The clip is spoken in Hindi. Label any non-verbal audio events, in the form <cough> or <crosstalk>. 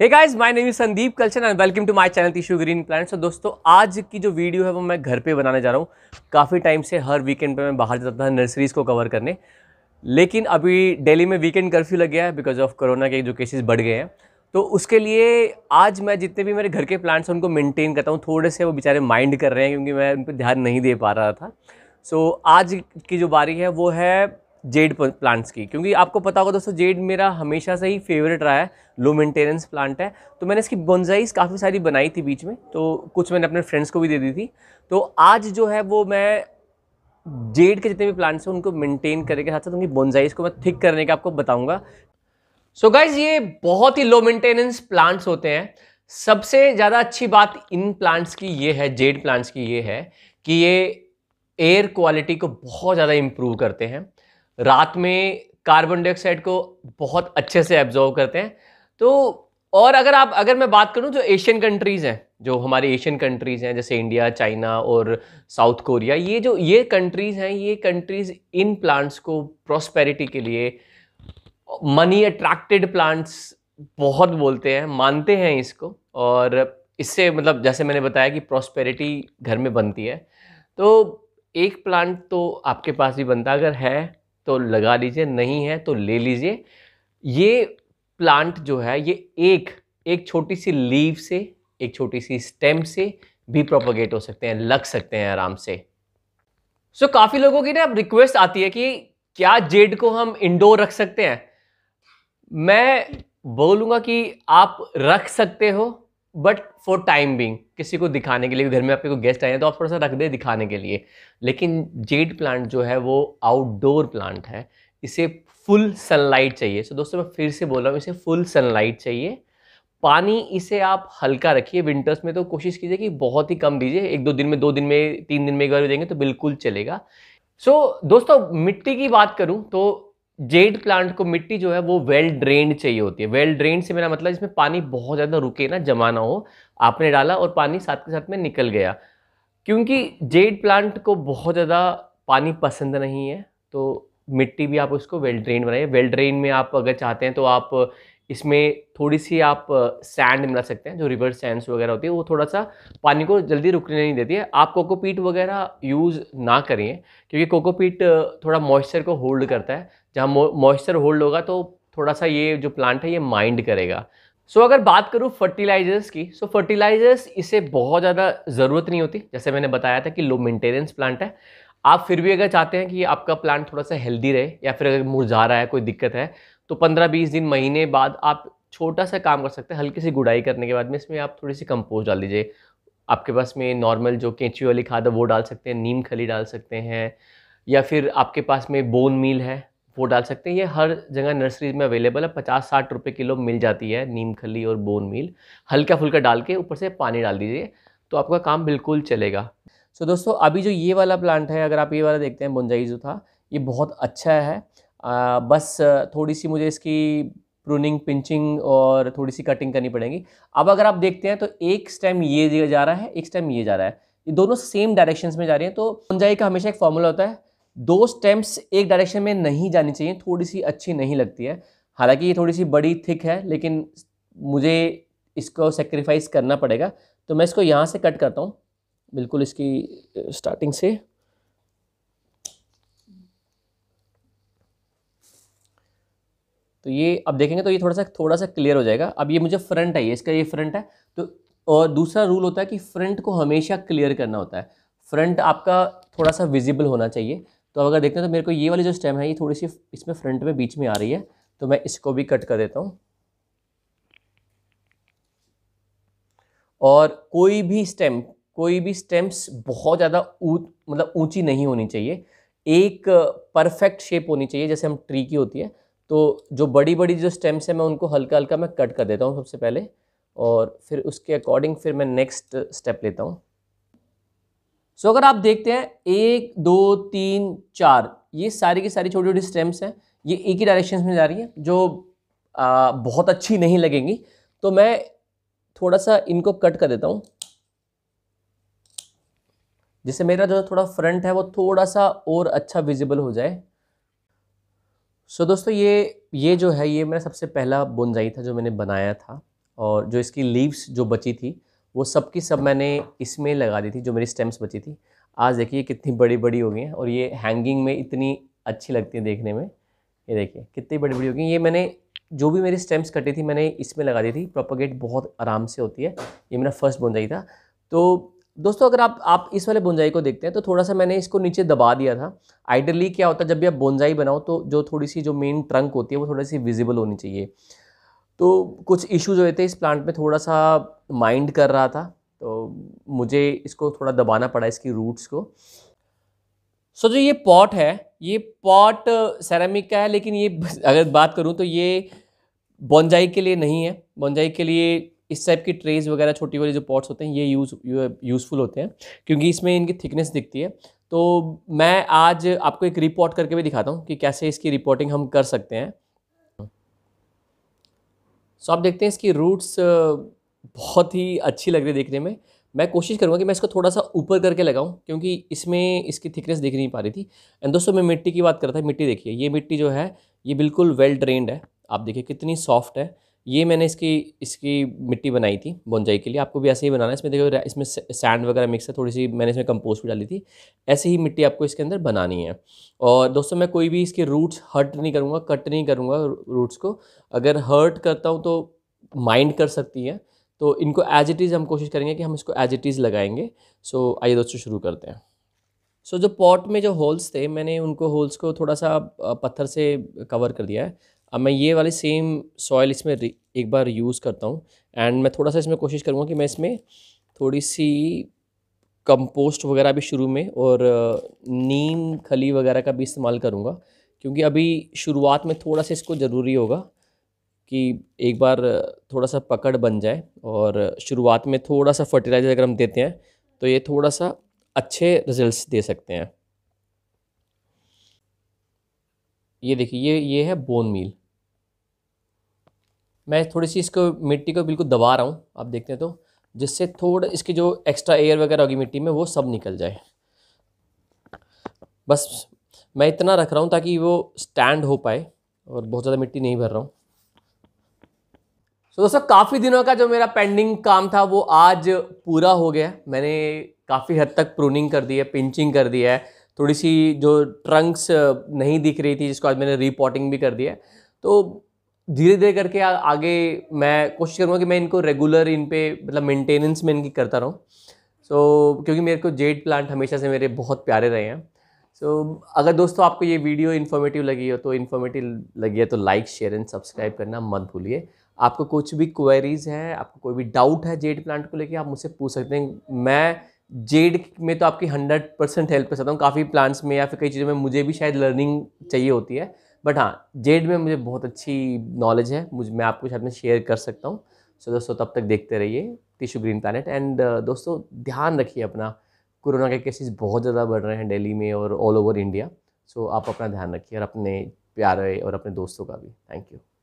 hey guys my name is Sandeep culture and welcome to my channel tissue green plants और दोस्तों आज की जो वीडियो है वो मैं घर पे बनाने जा रहा हूँ काफ़ी टाइम से हर वीकेंड पे मैं बाहर जाता था नर्सरीज़ को कवर करने लेकिन अभी दिल्ली में वीकेंड कर्फ्यू लग गया है बिकॉज ऑफ कोरोना के जो केसेज बढ़ गए हैं तो उसके लिए आज मैं जितने भी मेरे घर के प्लांट्स हैं उनको मेनटेन करता हूँ थोड़े से वो बेचारे माइंड कर रहे हैं क्योंकि मैं उन पर ध्यान नहीं दे पा रहा था सो so, आज की जो बारी है वो है जेड प्लांट्स की क्योंकि आपको पता होगा दोस्तों जेड मेरा हमेशा से ही फेवरेट रहा है लो मेंटेनेंस प्लांट है तो मैंने इसकी बोनजाइज काफ़ी सारी बनाई थी बीच में तो कुछ मैंने अपने फ्रेंड्स को भी दे दी थी तो आज जो है वो मैं जेड के जितने भी प्लांट्स हैं उनको मेंटेन करने के साथ साथ उनकी बोनजाइज को मैं थिक करने का आपको बताऊँगा सो so गाइज ये बहुत ही लो मेंटेनेंस प्लांट्स होते हैं सबसे ज़्यादा अच्छी बात इन प्लांट्स की ये है जेड प्लांट्स की ये है कि ये एयर क्वालिटी को बहुत ज़्यादा इम्प्रूव करते हैं रात में कार्बन डाइऑक्साइड को बहुत अच्छे से एब्जॉर्व करते हैं तो और अगर आप अगर मैं बात करूं जो एशियन कंट्रीज़ हैं जो हमारे एशियन कंट्रीज़ हैं जैसे इंडिया चाइना और साउथ कोरिया ये जो ये कंट्रीज़ हैं ये कंट्रीज़ इन प्लांट्स को प्रॉस्पेरिटी के लिए मनी अट्रैक्टेड प्लांट्स बहुत बोलते हैं मानते हैं इसको और इससे मतलब जैसे मैंने बताया कि प्रॉस्पेरिटी घर में बनती है तो एक प्लांट तो आपके पास भी बनता अगर है तो लगा लीजिए नहीं है तो ले लीजिए ये प्लांट जो है ये एक एक छोटी सी लीव से एक छोटी सी स्टेम से भी प्रोपोगेट हो सकते हैं लग सकते हैं आराम से सो so, काफ़ी लोगों की ना अब रिक्वेस्ट आती है कि क्या जेड को हम इंडोर रख सकते हैं मैं बोलूंगा कि आप रख सकते हो बट फॉर टाइम बिंग किसी को दिखाने के लिए घर में आपके को गेस्ट आए हैं तो आप थोड़ा सा रख दे दिखाने के लिए लेकिन जेड प्लांट जो है वो आउटडोर प्लांट है इसे फुल सनलाइट चाहिए सो so, दोस्तों मैं फिर से बोल रहा हूँ इसे फुल सनलाइट चाहिए पानी इसे आप हल्का रखिए विंटर्स में तो कोशिश कीजिए कि बहुत ही कम दीजिए एक दो दिन में दो दिन में तीन दिन में एक बार देंगे तो बिल्कुल चलेगा सो so, दोस्तों मिट्टी की बात करूँ तो जेड प्लांट को मिट्टी जो है वो वेल ड्रेन्ड चाहिए होती है वेल ड्रेन से मेरा मतलब इसमें पानी बहुत ज़्यादा रुके ना जमा ना हो आपने डाला और पानी साथ के साथ में निकल गया क्योंकि जेड प्लांट को बहुत ज़्यादा पानी पसंद नहीं है तो मिट्टी भी आप उसको वेल ड्रेन बनाइए वेल ड्रेन में आप अगर चाहते हैं तो आप इसमें थोड़ी सी आप सैंड मिला सकते हैं जो रिवर सैंड्स वगैरह होती है वो थोड़ा सा पानी को जल्दी रुकने नहीं देती है आप कोकोपीट वगैरह यूज़ ना करिए क्योंकि कोकोपीट थोड़ा मॉइस्चर को होल्ड करता है जहाँ मॉइस्चर होल्ड होगा तो थोड़ा सा ये जो प्लांट है ये माइंड करेगा सो so, अगर बात करूँ फर्टिलाइजर्स की सो so, फर्टिलाइजर्स इसे बहुत ज़्यादा ज़रूरत नहीं होती जैसे मैंने बताया था कि लो मेंटेनेंस प्लांट है आप फिर भी अगर चाहते हैं कि आपका प्लांट थोड़ा सा हेल्दी रहे या फिर अगर मुरझा रहा है कोई दिक्कत है तो पंद्रह बीस दिन महीने बाद आप छोटा सा काम कर सकते हैं हल्की सी गुड़ाई करने के बाद में इसमें आप थोड़ी सी कंपोस्ट डाल दीजिए आपके पास में नॉर्मल जो केंची वाली खाद है वो डाल सकते हैं नीम खली डाल सकते हैं या फिर आपके पास में बोन मील है वो डाल सकते हैं ये हर जगह नर्सरीज में अवेलेबल है पचास साठ रुपये किलो मिल जाती है नीम खली और बोन मील हल्का फुल्का डाल के ऊपर से पानी डाल दीजिए तो आपका काम बिल्कुल चलेगा सो दोस्तों अभी जो ये वाला प्लांट है अगर आप ये वाला देखते हैं बुनजाई जो था ये बहुत अच्छा है आ, बस थोड़ी सी मुझे इसकी प्रूनिंग पिंचिंग और थोड़ी सी कटिंग करनी पड़ेगी अब अगर आप देखते हैं तो एक स्टेम ये जा रहा है एक स्टेम ये जा रहा है ये दोनों सेम डायरेक्शंस में जा रही हैं तो पुंजाई का हमेशा एक फॉर्मूला होता है दो स्टेम्स एक डायरेक्शन में नहीं जानी चाहिए थोड़ी सी अच्छी नहीं लगती है हालांकि ये थोड़ी सी बड़ी थिक है लेकिन मुझे इसको सेक्रीफाइस करना पड़ेगा तो मैं इसको यहाँ से कट करता हूँ बिल्कुल इसकी स्टार्टिंग से तो ये अब देखेंगे तो ये थोड़ा सा थोड़ा सा क्लियर हो जाएगा अब ये मुझे फ्रंट है ये इसका ये फ्रंट है तो और दूसरा रूल होता है कि फ्रंट को हमेशा क्लियर करना होता है फ्रंट आपका थोड़ा सा विजिबल होना चाहिए तो अगर देखते हैं तो मेरे को ये वाली जो स्टेम है ये थोड़ी सी इसमें फ्रंट में बीच में आ रही है तो मैं इसको भी कट कर देता हूँ और कोई भी स्टेम कोई भी स्टेम्स बहुत ज़्यादा मतलब ऊंची नहीं होनी चाहिए एक परफेक्ट शेप होनी चाहिए जैसे हम ट्री की होती है तो जो बड़ी बड़ी जो स्टेम्स हैं मैं उनको हल्का हल्का मैं कट कर देता हूँ सबसे पहले और फिर उसके अकॉर्डिंग फिर मैं नेक्स्ट स्टेप लेता हूँ सो so, अगर आप देखते हैं एक दो तीन चार ये सारी की सारी छोटी छोटी स्टेम्स हैं ये एक ही डायरेक्शन में जा रही हैं जो आ, बहुत अच्छी नहीं लगेंगी तो मैं थोड़ा सा इनको कट कर देता हूँ जिससे मेरा जो थोड़ा फ्रंट है वो थोड़ा सा और अच्छा विजिबल हो जाए सो so, दोस्तों ये ये जो है ये मेरा सबसे पहला बुनजाई था जो मैंने बनाया था और जो इसकी लीव्स जो बची थी वो सब की सब मैंने इसमें लगा दी थी जो मेरी स्टेम्स बची थी आज देखिए कितनी बड़ी बड़ी हो गई हैं और ये हैंगिंग में इतनी अच्छी लगती है देखने में ये देखिए कितनी बड़ी बड़ी हो गई ये मैंने जो भी मेरी स्टेम्स कटी थी मैंने इसमें लगा दी थी प्रोपोगेट बहुत आराम से होती है ये मेरा फर्स्ट बुनजाई था तो दोस्तों अगर आप आप इस वाले बोनजाई को देखते हैं तो थोड़ा सा मैंने इसको नीचे दबा दिया था आइडली क्या होता है जब भी आप बोनजाई बनाओ तो जो थोड़ी सी जो मेन ट्रंक होती है वो थोड़ी सी विजिबल होनी चाहिए तो कुछ इश्यूज हुए थे इस प्लांट में थोड़ा सा माइंड कर रहा था तो मुझे इसको थोड़ा दबाना पड़ा इसकी रूट्स को सो so, जो ये पॉट है ये पॉट सेरामिक का है लेकिन ये <laughs> अगर बात करूँ तो ये बोनजाई के लिए नहीं है बोनजाई के लिए इस टाइप की ट्रेज वगैरह छोटी वाले जो पॉट्स होते हैं ये यूज़ यूज़फुल होते हैं क्योंकि इसमें इनकी थिकनेस दिखती है तो मैं आज आपको एक रिपोर्ट करके भी दिखाता हूँ कि कैसे इसकी रिपोर्टिंग हम कर सकते हैं सो आप देखते हैं इसकी रूट्स बहुत ही अच्छी लग रही है देखने में मैं कोशिश करूँगा कि मैं इसको थोड़ा सा ऊपर करके लगाऊँ क्योंकि इसमें इसकी थिकनेस दिख नहीं पा रही थी एंड दोस्तों मैं मिट्टी की बात करता था मिट्टी देखिए ये मिट्टी जो है ये बिल्कुल वेल ड्रेनड है आप देखिए कितनी सॉफ्ट है ये मैंने इसकी इसकी मिट्टी बनाई थी बोनजाई के लिए आपको भी ऐसे ही बनाना है इसमें देखो इसमें सैंड वगैरह मिक्स है थोड़ी सी मैंने इसमें कंपोस्ट भी डाली थी ऐसे ही मिट्टी आपको इसके अंदर बनानी है और दोस्तों मैं कोई भी इसके रूट्स हर्ट नहीं करूँगा कट नहीं करूँगा रूट्स को अगर हर्ट करता हूँ तो माइंड कर सकती हैं तो इनको एज इट इज़ हम कोशिश करेंगे कि हम इसको एज इट इज़ लगाएंगे सो आइए दोस्तों शुरू करते हैं सो so, जो पॉट में जो होल्स थे मैंने उनको होल्स को थोड़ा सा पत्थर से कवर कर दिया है अब मैं ये वाली सेम सॉइल इसमें एक बार यूज़ करता हूँ एंड मैं थोड़ा सा इसमें कोशिश करूँगा कि मैं इसमें थोड़ी सी कंपोस्ट वगैरह भी शुरू में और नीम खली वगैरह का भी इस्तेमाल करूँगा क्योंकि अभी शुरुआत में थोड़ा सा इसको ज़रूरी होगा कि एक बार थोड़ा सा पकड़ बन जाए और शुरुआत में थोड़ा सा फर्टिलाइज़र अगर हम देते हैं तो ये थोड़ा सा अच्छे रिजल्ट्स दे सकते हैं ये देखिए ये ये है बोन मील मैं थोड़ी सी इसको मिट्टी को बिल्कुल दबा रहा हूँ आप देखते हैं तो जिससे थोड़ा इसकी जो एक्स्ट्रा एयर वगैरह होगी मिट्टी में वो सब निकल जाए बस मैं इतना रख रहा हूँ ताकि वो स्टैंड हो पाए और बहुत ज़्यादा मिट्टी नहीं भर रहा हूँ तो दोस्तों काफ़ी दिनों का जो मेरा पेंडिंग काम था वो आज पूरा हो गया मैंने काफ़ी हद तक प्रूनिंग कर दी है पिंचिंग कर दी है थोड़ी सी जो ट्रंक्स नहीं दिख रही थी जिसको आज मैंने रिपोर्टिंग भी कर दिया है तो धीरे धीरे करके आ, आगे मैं कोशिश करूँगा कि मैं इनको रेगुलर इन पर मतलब मेंटेनेंस में इनकी करता रहूँ सो so, क्योंकि मेरे को जेड प्लांट हमेशा से मेरे बहुत प्यारे रहे हैं सो so, अगर दोस्तों आपको ये वीडियो इन्फॉर्मेटिव लगी हो तो इन्फॉर्मेटिव लगी है तो लाइक शेयर एंड सब्सक्राइब करना मत भूलिए आपको कुछ भी क्वेरीज हैं आपको कोई भी डाउट है जेड प्लांट को लेके आप मुझसे पूछ सकते हैं मैं जेड में तो आपकी हंड्रेड परसेंट हेल्प कर सकता हूँ काफ़ी प्लांट्स में या फिर कई चीज़ों में मुझे भी शायद लर्निंग चाहिए होती है बट हाँ जेड में मुझे बहुत अच्छी नॉलेज है मुझ मैं आपको शायद में शेयर कर सकता हूँ सो दोस्तों तब तक देखते रहिए टिशू ग्रीन प्लानट एंड दोस्तों ध्यान रखिए अपना कोरोना के केसेस बहुत ज़्यादा बढ़ रहे हैं डेली में और ऑल ओवर इंडिया सो आप अपना ध्यान रखिए और अपने प्यारे और अपने दोस्तों का भी थैंक यू